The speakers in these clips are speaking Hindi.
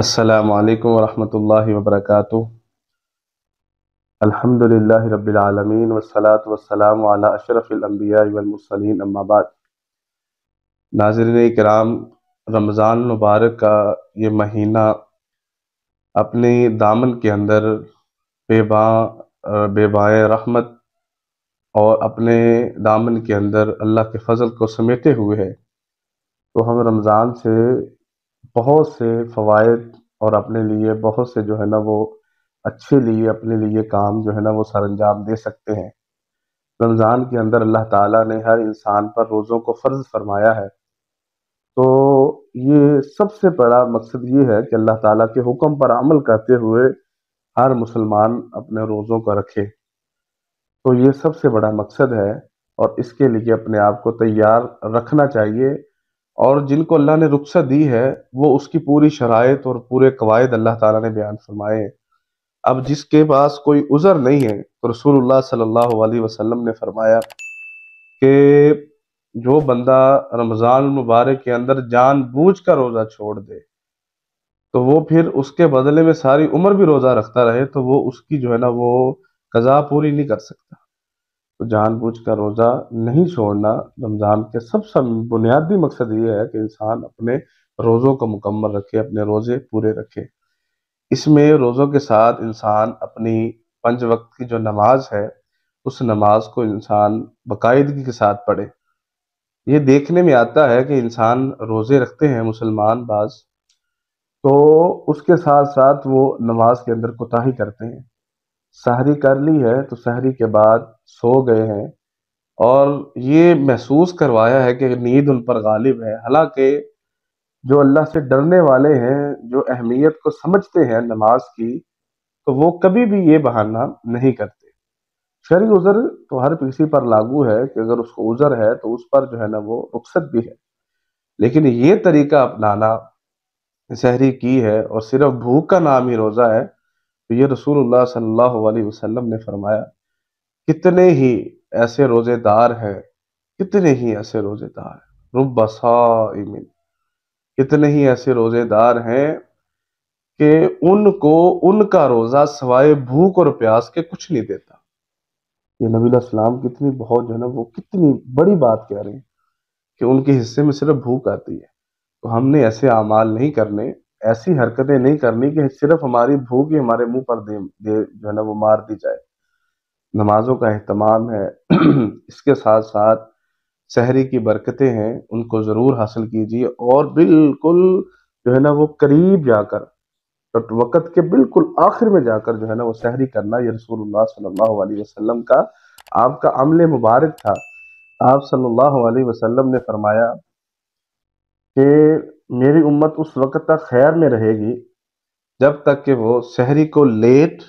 अस्सलाम वालेकुम रहमतुल्लाहि अलहमदिल्ला बरकातुहू वसलात वसलाम आलमीन वस्सलात वस्सलाम अला अशरफिल अंबिया कराम रमज़ान मुबारक का ये महीना अपने दामन के अंदर बेबा बेबाएँ रहमत और अपने दामन के अंदर अल्लाह के फ़ल को समेटे हुए है तो हम रमज़ान से बहुत से फवायद और अपने लिए बहुत से जो है ना वो अच्छे लिए अपने लिए काम जो है ना वो अंजाम दे सकते हैं रमज़ान के अंदर अल्लाह ताला ने हर इंसान पर रोज़ों को फ़र्ज फरमाया है तो ये सबसे बड़ा मकसद ये है कि अल्लाह ताला के हुक्म पर अमल करते हुए हर मुसलमान अपने रोज़ों को रखे तो ये सबसे बड़ा मकसद है और इसके लिए अपने आप को तैयार रखना चाहिए और जिनको अल्लाह ने रुख्सत दी है वो उसकी पूरी शरात और पूरे कवायद अल्लाह ताला ने बयान फरमाए अब जिसके पास कोई उज़र नहीं है तो रसूल सल्लल्लाहु वसलम ने फरमाया कि जो बंदा रमज़ान मुबारक के अंदर जानबूझ कर रोज़ा छोड़ दे तो वो फिर उसके बदले में सारी उम्र भी रोज़ा रखता रहे तो वो उसकी जो है ना वो कज़ा पूरी नहीं कर सकता तो जानबूझ कर रोज़ा नहीं छोड़ना रमज़ान के सबसे बुनियादी मकसद ये है कि इंसान अपने रोज़ों को मुकम्मल रखे अपने रोज़े पूरे रखे इसमें रोज़ों के साथ इंसान अपनी पंज वक्त की जो नमाज है उस नमाज को इंसान बाकायदगी के साथ पढ़े ये देखने में आता है कि इंसान रोज़े रखते हैं मुसलमान बाज तो उसके साथ साथ वो नमाज के अंदर कोताही करते हैं सहरी कर ली है तो सहरी के बाद सो गए हैं और ये महसूस करवाया है कि नींद उन पर गालिब है हालांकि जो अल्लाह से डरने वाले हैं जो अहमियत को समझते हैं नमाज की तो वो कभी भी ये बहाना नहीं करते शरी उज़र तो हर किसी पर लागू है कि अगर उसको उज़र है तो उस पर जो है ना वो रुख्सत भी है लेकिन ये तरीका अपनाना सहरी की है और सिर्फ भूख का नाम ही रोज़ा है तो ये रसूलुल्लाह सल्लल्लाहु अलैहि वसल्लम ने फरमाया कितने ही ऐसे रोजेदार हैं कितने ही ऐसे रोजेदार रुब्बा साइमिन कितने ही ऐसे रोजेदार हैं कि उनको उनका रोजा सवाए भूख और प्यास के कुछ नहीं देता ये नबी सलाम कितनी बहुत जो है ना वो कितनी बड़ी बात कह रहे हैं कि उनके हिस्से में सिर्फ भूख आती है तो हमने ऐसे अमाल नहीं करने ऐसी हरकतें नहीं करनी कि सिर्फ हमारी भूख ही हमारे मुंह पर दे, दे जो है ना वो मार दी जाए नमाजों का अहतमाम है इसके साथ साथ शहरी की बरकतें हैं उनको ज़रूर हासिल कीजिए और बिल्कुल जो है ना वो करीब जाकर तो वक़्त के बिल्कुल आखिर में जाकर जो है ना वो शहरी करना ये रसूल सल्ला वसलम का आपका अमल मुबारक था आप सल्लल्लाहु अलैहि वसल्लम ने फरमाया कि मेरी उम्मत उस वक़्त तक खैर में रहेगी जब तक कि वो शहरी को लेट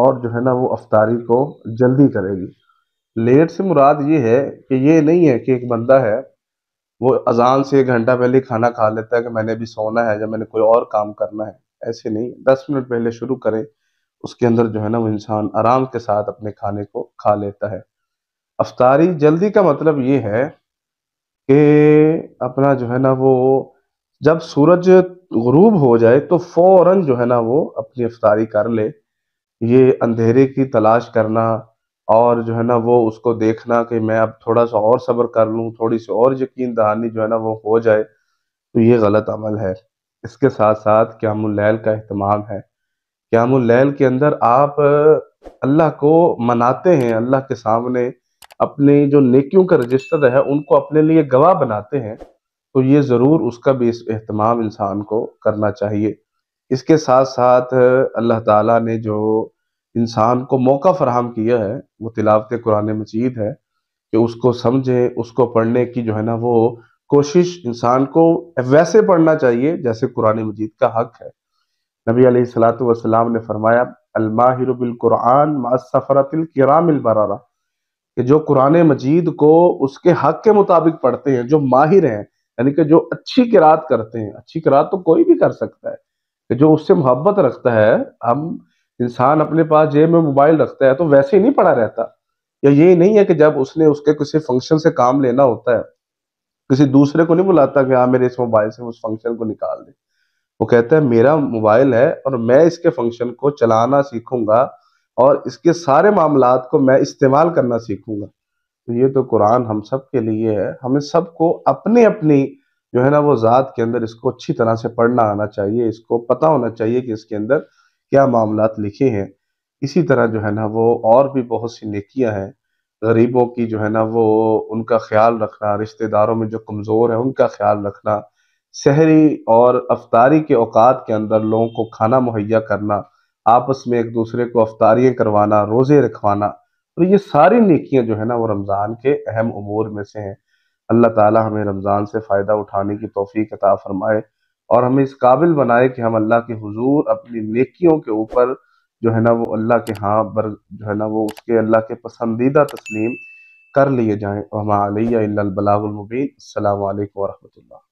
और जो है ना वो अफतारी को जल्दी करेगी लेट से मुराद ये है कि ये नहीं है कि एक बंदा है वो अजान से एक घंटा पहले खाना खा लेता है कि मैंने अभी सोना है या मैंने कोई और काम करना है ऐसे नहीं दस मिनट पहले शुरू करें उसके अंदर जो है ना वो इंसान आराम के साथ अपने खाने को खा लेता है अफतारी जल्दी का मतलब ये है कि अपना जो है ना वो जब सूरज गुरूब हो जाए तो फौरन जो है ना वो अपनी अफतारी कर ले ये अंधेरे की तलाश करना और जो है ना वो उसको देखना कि मैं अब थोड़ा सा और सब्र कर लूँ थोड़ी सी और यकीन दहानी जो है ना वो हो जाए तो ये गलत अमल है इसके साथ साथ क्यामुलैल का अहतमाम है क्यामुलैल के अंदर आप अल्लाह को मनाते हैं अल्लाह के सामने अपने जो नेकियों का रजिस्टर है उनको अपने लिए गवाह बनाते हैं तो ये ज़रूर उसका भी अहतमाम इंसान को करना चाहिए इसके साथ साथ अल्लाह ताला ने जो इंसान को मौका फराहम किया है वो तिलावत कुरान मजीद है कि उसको समझे उसको पढ़ने की जो है ना वो कोशिश इंसान को वैसे पढ़ना चाहिए जैसे कुरान मजीद का हक है नबी सलात ने फरमाया अलमाहिरबिलकुरान मासफ़रतिल किरामिल बरारा कि जो कुरान मजीद को उसके हक के मुताबिक पढ़ते हैं जो माहिर हैं यानी कि जो अच्छी किरात करते हैं अच्छी किरात तो कोई भी कर सकता है कि जो उससे मोहब्बत रखता है हम इंसान अपने पास जेब में मोबाइल रखता है तो वैसे ही नहीं पड़ा रहता या ये नहीं है कि जब उसने उसके किसी फंक्शन से काम लेना होता है किसी दूसरे को नहीं बुलाता कि हाँ मेरे इस मोबाइल से उस फंक्शन को निकाल दे वो कहता है मेरा मोबाइल है और मैं इसके फंक्शन को चलाना सीखूंगा और इसके सारे मामला को मैं इस्तेमाल करना सीखूंगा तो ये तो कुरान हम सब के लिए है हमें सबको अपनी अपनी जो है ना वो ज़ात के अंदर इसको अच्छी तरह से पढ़ना आना चाहिए इसको पता होना चाहिए कि इसके अंदर क्या मामला लिखे हैं इसी तरह जो है ना वो और भी बहुत सी नकियाँ हैं गरीबों की जो है ना वो उनका ख्याल रखना रिश्तेदारों में जो कमज़ोर है उनका ख्याल रखना शहरी और अफतारी के औकात के अंदर लोगों को खाना मुहैया करना आपस में एक दूसरे को अफतारियाँ करवाना रोज़े रखवाना तो ये सारी नेकियां जो है ना वो रमज़ान के अहम अमूर में से हैं अल्लाह ताला हमें रमज़ान से फ़ायदा उठाने की तोफ़ी अता फरमाए और हमें इस काबिल बनाए कि हम अल्लाह के हुजूर अपनी नेकियों के ऊपर जो है ना वो अल्लाह के हाँ बर जो है ना वो उसके अल्लाह के पसंदीदा तस्लीम कर लिए जाएँ हमालिया बलामबीन अल्लाम वरहमल